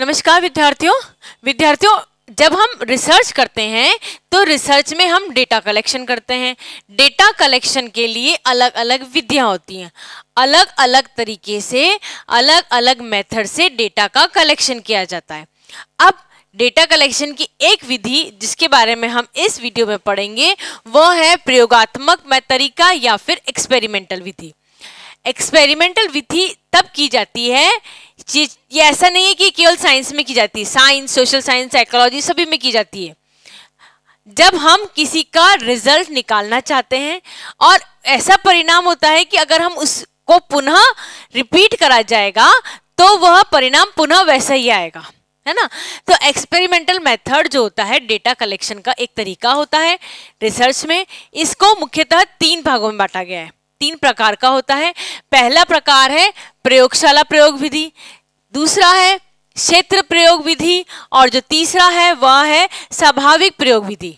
नमस्कार विद्यार्थियों विद्यार्थियों जब हम रिसर्च करते हैं तो रिसर्च में हम डेटा कलेक्शन करते हैं डेटा कलेक्शन के लिए अलग अलग विधियाँ होती हैं अलग अलग तरीके से अलग अलग मेथड से डेटा का कलेक्शन किया जाता है अब डेटा कलेक्शन की एक विधि जिसके बारे में हम इस वीडियो में पढ़ेंगे वह है प्रयोगात्मक तरीका या फिर एक्सपेरिमेंटल विधि एक्सपेरिमेंटल विधि तब की जाती है ये ऐसा नहीं है कि केवल साइंस में की जाती है साइंस सोशल साइंस साइकोलॉजी सभी में की जाती है जब हम किसी का रिजल्ट निकालना चाहते हैं और ऐसा परिणाम होता है कि अगर हम उसको पुनः रिपीट करा जाएगा तो वह परिणाम पुनः वैसा ही आएगा है ना तो एक्सपेरिमेंटल मेथड जो होता है डेटा कलेक्शन का एक तरीका होता है रिसर्च में इसको मुख्यतः तीन भागों में बांटा गया है तीन प्रकार का होता है पहला प्रकार है प्रयोगशाला प्रयोग विधि दूसरा है क्षेत्र प्रयोग विधि और जो तीसरा है वह है स्वाभाविक प्रयोग विधि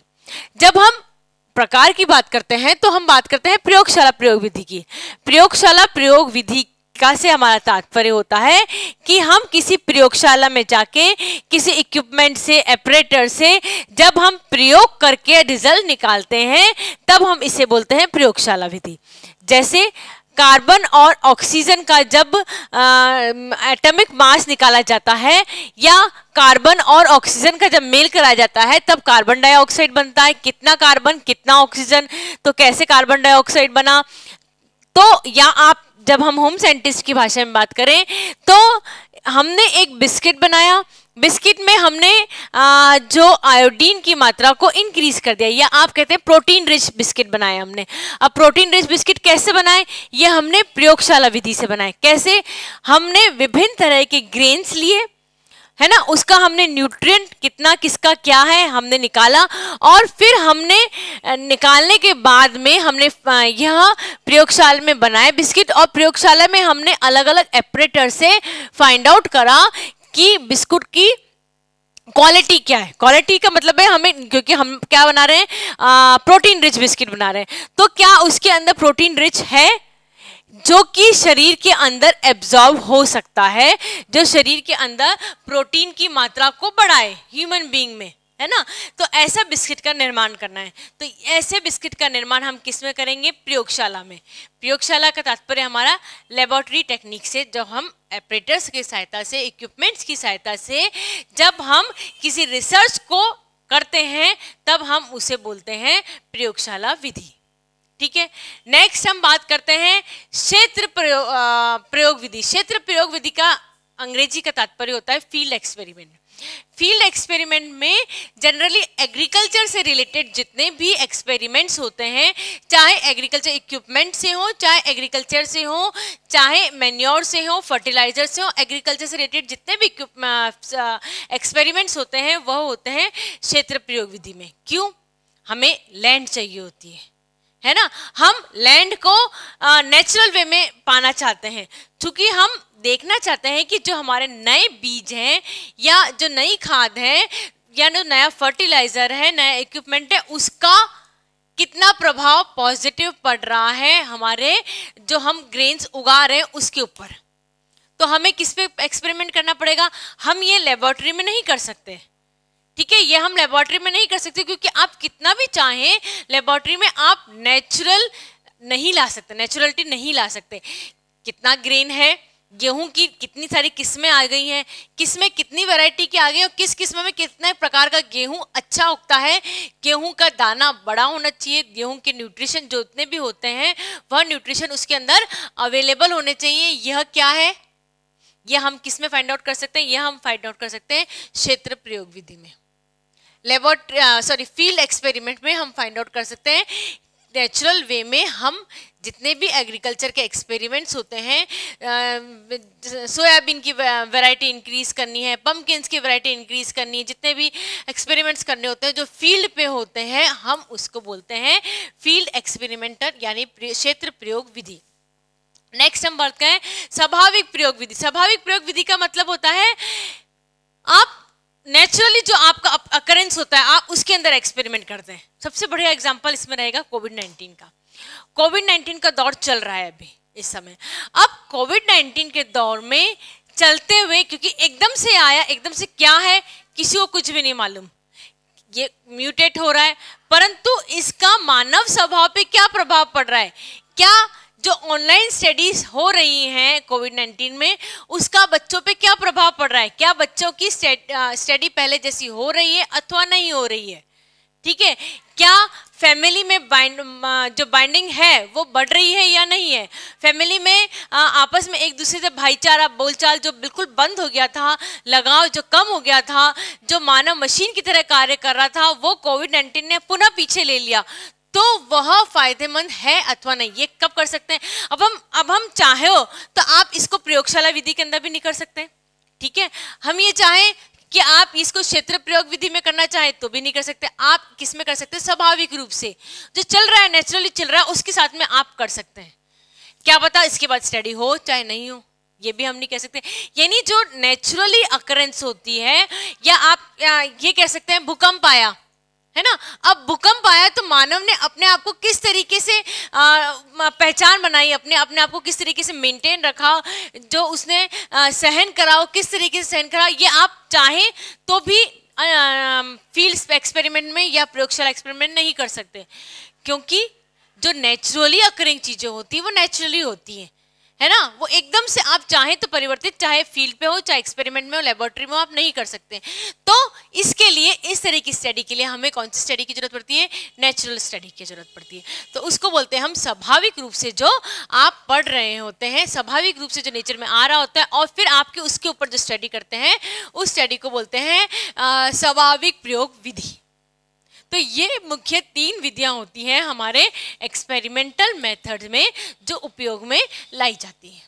जब हम प्रकार की बात करते हैं तो हम बात करते हैं प्रयोगशाला प्रयोग विधि की प्रयोगशाला प्रयोग विधि का से हमारा तात्पर्य होता है कि हम किसी प्रयोगशाला में जाके किसी इक्विपमेंट से ऑपरेटर से जब हम प्रयोग करके रिजल्ट निकालते हैं तब हम इसे बोलते हैं प्रयोगशाला विधि जैसे कार्बन और ऑक्सीजन का जब एटॉमिक मास निकाला जाता है या कार्बन और ऑक्सीजन का जब मेल कराया जाता है तब कार्बन डाइऑक्साइड बनता है कितना कार्बन कितना ऑक्सीजन तो कैसे कार्बन डाइऑक्साइड बना तो या आप जब हम होम साइंटिस्ट की भाषा में बात करें तो हमने एक बिस्किट बनाया बिस्किट में हमने आ, जो आयोडीन की मात्रा को इंक्रीज कर दिया या आप कहते हैं प्रोटीन रिच बिस्किट बनाए हमने अब प्रोटीन रिच बिस्किट कैसे बनाए ये हमने प्रयोगशाला विधि से बनाए कैसे हमने विभिन्न तरह के ग्रेन्स लिए है ना उसका हमने न्यूट्रिएंट कितना किसका क्या है हमने निकाला और फिर हमने निकालने के बाद में हमने यह प्रयोगशाला में बनाए बिस्किट और प्रयोगशाला में हमने अलग अलग एपरेटर से फाइंड आउट करा कि बिस्कुट की क्वालिटी क्या है क्वालिटी का मतलब है हमें क्योंकि हम क्या बना रहे हैं प्रोटीन रिच बिस्किट बना रहे हैं तो क्या उसके अंदर प्रोटीन रिच है जो कि शरीर के अंदर एब्जॉर्ब हो सकता है जो शरीर के अंदर प्रोटीन की मात्रा को बढ़ाए ह्यूमन बींग में है ना तो ऐसा बिस्किट का निर्माण करना है तो ऐसे बिस्किट का निर्माण हम किस में करेंगे प्रयोगशाला में प्रयोगशाला का तात्पर्य हमारा लेबोरेटरी टेक्निक से जब हम ऑपरेटर्स की सहायता से इक्विपमेंट्स की सहायता से जब हम किसी रिसर्च को करते हैं तब हम उसे बोलते हैं प्रयोगशाला विधि ठीक है नेक्स्ट हम बात करते हैं क्षेत्र प्रयोग प्रयोग विधि क्षेत्र प्रयोग विधि का अंग्रेजी का तात्पर्य होता है फील्ड एक्सपेरिमेंट फील्ड एक्सपेरिमेंट में जनरली एग्रीकल्चर से रिलेटेड जितने भी एक्सपेरिमेंट्स होते हैं चाहे एग्रीकल्चर इक्विपमेंट से हो चाहे एग्रीकल्चर से हो चाहे मेन्योर से हो फर्टिलाइजर से हो एग्रीकल्चर से रिलेटेड जितने भी एक्सपेरिमेंट्स होते हैं वह होते हैं क्षेत्र प्रयोग विधि में क्यों हमें लैंड चाहिए होती है है ना हम लैंड को नेचुरल वे में पाना चाहते हैं क्योंकि हम देखना चाहते हैं कि जो हमारे नए बीज हैं या जो नई खाद है या जो नया फर्टिलाइज़र है नया इक्विपमेंट है उसका कितना प्रभाव पॉजिटिव पड़ रहा है हमारे जो हम ग्रेन्स उगा रहे हैं उसके ऊपर तो हमें किस पे एक्सपेरिमेंट करना पड़ेगा हम ये लेबॉर्ट्री में नहीं कर सकते ठीक है ये हम लेबॉर्ट्री में नहीं कर सकते क्योंकि आप कितना भी चाहें लेबॉर्ट्री में आप नेचुरल नहीं ला सकते नेचुरलिटी नहीं ला सकते कितना ग्रेन है गेहूं की कितनी सारी किस्में आ गई हैं किस्में कितनी वैरायटी की आ गई और किस किस्म में कितने प्रकार का गेहूं अच्छा उगता है गेहूं का दाना बड़ा होना चाहिए गेहूं के न्यूट्रिशन जो इतने भी होते हैं वह न्यूट्रिशन उसके अंदर अवेलेबल होने चाहिए यह क्या है यह हम किस में फाइंड आउट कर सकते हैं यह हम फाइंड आउट कर सकते हैं क्षेत्र प्रयोग विधि में लेबोरेटरी सॉरी फील्ड एक्सपेरिमेंट में हम फाइंड आउट कर सकते हैं नेचुरल वे में हम जितने भी एग्रीकल्चर के एक्सपेरिमेंट्स होते हैं सोयाबीन की वैरायटी इंक्रीज़ करनी है पम्पकिन की वैरायटी इंक्रीज़ करनी है जितने भी एक्सपेरिमेंट्स करने होते हैं जो फील्ड पे होते हैं हम उसको बोलते हैं फील्ड एक्सपेरिमेंटर यानी क्षेत्र प्रयोग विधि नेक्स्ट हम बात करें स्वाभाविक प्रयोग विधि स्वाभाविक प्रयोग विधि का मतलब होता है आप नेचुरली जो आपका अकरेंस होता है आप उसके अंदर एक्सपेरिमेंट करते हैं सबसे बढ़िया एग्जाम्पल इसमें रहेगा कोविड नाइन्टीन का कोविड नाइन्टीन का दौर चल रहा है अभी इस समय अब कोविड नाइन्टीन के दौर में चलते हुए क्योंकि एकदम से आया एकदम से क्या है किसी को कुछ भी नहीं मालूम ये म्यूटेट हो रहा है परंतु इसका मानव स्वभाव पे क्या प्रभाव पड़ रहा है क्या जो ऑनलाइन स्टडीज हो रही हैं कोविड 19 में उसका बच्चों पे क्या प्रभाव पड़ रहा है क्या बच्चों की स्टडी पहले जैसी हो रही है अथवा नहीं हो रही है ठीक है क्या फैमिली में बाइंड जो बाइंडिंग है वो बढ़ रही है या नहीं है फैमिली में आ, आपस में एक दूसरे से भाईचारा बोलचाल जो बिल्कुल बंद हो गया था लगाव जो कम हो गया था जो मानव मशीन की तरह कार्य कर रहा था वो कोविड नाइन्टीन ने पुनः पीछे ले लिया तो वह फायदेमंद है अथवा नहीं ये कब कर सकते हैं अब हम अब हम चाहे हो तो आप इसको प्रयोगशाला विधि के अंदर भी नहीं कर सकते ठीक है हम ये चाहें कि आप इसको क्षेत्र प्रयोग विधि में करना चाहें तो भी नहीं कर सकते आप किस में कर सकते स्वाभाविक रूप से जो चल रहा है नेचुरली चल रहा है उसके साथ में आप कर सकते हैं क्या पता इसके बाद स्टडी हो चाहे नहीं हो ये भी हम नहीं कह सकते यानी जो नेचुरली अकरेंस होती है या आप या ये कह सकते हैं भूकंप आया है ना अब भूकंप किस तरीके से पहचान बनाई अपने अपने आप को किस तरीके से मेंटेन रखा जो उसने सहन कराओ किस तरीके से सहन कराओ ये आप चाहें तो भी फील्ड एक्सपेरिमेंट में या प्रयोगशाला एक्सपेरिमेंट नहीं कर सकते क्योंकि जो नेचुरली अकरिंग चीज़ें होती हैं वो नेचुरली होती हैं है ना वो एकदम से आप चाहे तो परिवर्तित चाहे फील्ड पे हो चाहे एक्सपेरिमेंट में हो लेबोरेटरी में हो आप नहीं कर सकते तो इसके लिए इस तरह की स्टडी के लिए हमें कौन सी स्टडी की जरूरत पड़ती है नेचुरल स्टडी की जरूरत पड़ती है तो उसको बोलते हैं हम स्वाभाविक रूप से जो आप पढ़ रहे होते हैं स्वाभाविक रूप से जो नेचर में आ रहा होता है और फिर आपके उसके ऊपर जो स्टडी करते हैं उस स्टडी को बोलते हैं स्वाभाविक प्रयोग विधि तो ये मुख्य तीन विधियाँ होती हैं हमारे एक्सपेरिमेंटल मेथड में जो उपयोग में लाई जाती हैं